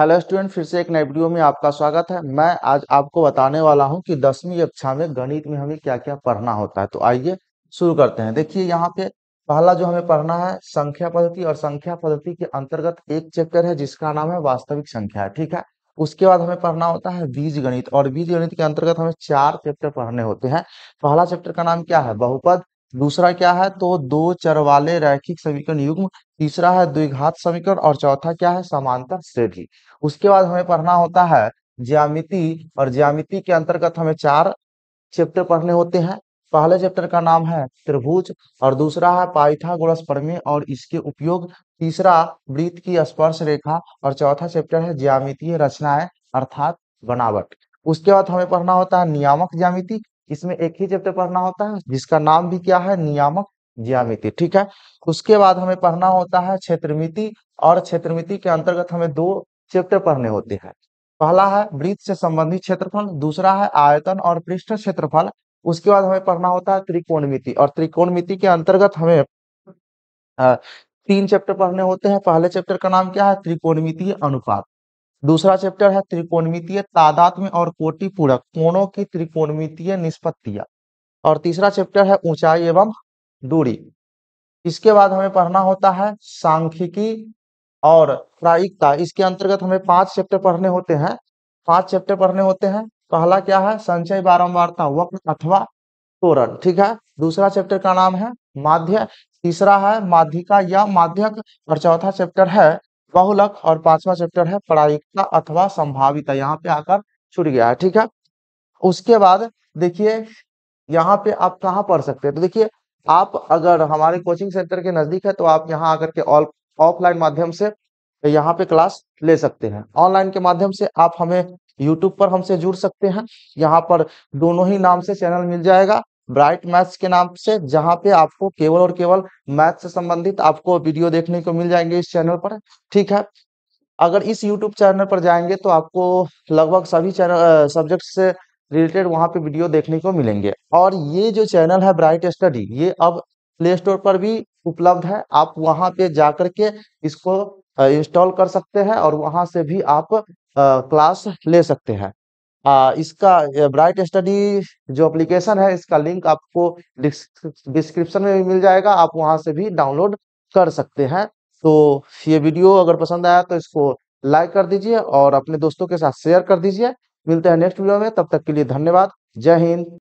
hello student फिर से एक नई वीडियो में आपका स्वागत है मैं आज आपको बताने वाला हूं कि दसवीं कक्षा में गणित में हमें क्या क्या पढ़ना होता है तो आइए शुरू करते हैं देखिए यहाँ पे पहला जो हमें पढ़ना है संख्या पद्धति और संख्या पद्धति के अंतर्गत एक चैप्टर है जिसका नाम है वास्तविक संख्या ठीक है उसके बाद हमें पढ़ना होता है बीज गणित और बीज गणित के अंतर्गत हमें चार चैप्टर पढ़ने होते हैं पहला चैप्टर का नाम क्या है बहुपद दूसरा क्या है तो दो चर वाले रैखिक समीकरण युग्म तीसरा है द्विघात समीकरण और चौथा क्या है समांतर श्रेणी उसके बाद हमें पढ़ना होता है ज्यामिति और ज्यामिति के अंतर्गत हमें चार चैप्टर पढ़ने होते हैं पहले चैप्टर का नाम है त्रिभुज और दूसरा है पाइथागोरस प्रमेय और इसके उपयोग तीसरा वृत्त की स्पर्श रेखा और चौथा चैप्टर है ज्यामितीय रचनाएं अर्थात बनावट उसके बाद हमें पढ़ना होता है नियामक ज्यामिति इसमें एक ही चैप्टर पढ़ना होता है जिसका नाम भी क्या है नियामक ज्यामिति ठीक है उसके बाद हमें पढ़ना होता है क्षेत्रमिति और क्षेत्रमिति के अंतर्गत हमें दो चैप्टर पढ़ने होते हैं पहला है वृत्त से संबंधित क्षेत्रफल दूसरा है आयतन और पृष्ठ क्षेत्रफल उसके बाद हमें पढ़ना होता है त्रिकोणमिति और त्रिकोणमिति के अंतर्गत हमें तीन चैप्टर पढ़ने होते हैं पहले चैप्टर का नाम क्या है त्रिकोणमिति अनुपात दूसरा चैप्टर है त्रिकोणमितीय तादात्म्य और कोटि पूरक कोणों की त्रिकोणमितीय निष्पत्तियां और तीसरा चैप्टर है ऊंचाई एवं दूरी इसके बाद हमें पढ़ना होता है सांख्यिकी और प्रायिकता इसके अंतर्गत हमें पांच चैप्टर पढ़ने होते हैं पांच चैप्टर पढ़ने होते हैं पहला क्या है संचय बारंबारता वक्र अथवा तोरण ठीक है दूसरा चैप्टर का नाम है माध्य तीसरा है माध्यिका या माध्यक और चौथा चैप्टर है बहुलक और पांचवा चैप्टर है प्रायिकता अथवा संभाविता यहाँ पे आकर छुट गया है ठीक है उसके बाद देखिए यहाँ पे आप कहाँ पढ़ सकते हैं तो देखिए आप अगर हमारे कोचिंग सेंटर के नजदीक है तो आप यहाँ आकर के ऑल ऑफलाइन माध्यम से यहाँ पे क्लास ले सकते हैं ऑनलाइन के माध्यम से आप हमें यूट्यूब पर हमसे जुड़ सकते हैं यहाँ पर दोनों ही नाम से चैनल मिल जाएगा ब्राइट मैथ्स के नाम से जहां पे आपको केवल और केवल मैथ से संबंधित आपको वीडियो देखने को मिल जाएंगे इस चैनल पर ठीक है अगर इस यूट्यूब चैनल पर जाएंगे तो आपको लगभग सभी चैनल सब्जेक्ट से रिलेटेड वहां पे वीडियो देखने को मिलेंगे और ये जो चैनल है ब्राइट स्टडी ये अब प्ले स्टोर पर भी उपलब्ध है आप वहां पे जाकर के इसको इंस्टॉल कर सकते हैं और वहां से भी आप क्लास ले सकते हैं आ, इसका ब्राइट स्टडी जो एप्लीकेशन है इसका लिंक आपको डिस्क्रिप्शन में भी मिल जाएगा आप वहां से भी डाउनलोड कर सकते हैं तो ये वीडियो अगर पसंद आया तो इसको लाइक कर दीजिए और अपने दोस्तों के साथ शेयर कर दीजिए मिलते हैं नेक्स्ट वीडियो में तब तक के लिए धन्यवाद जय हिंद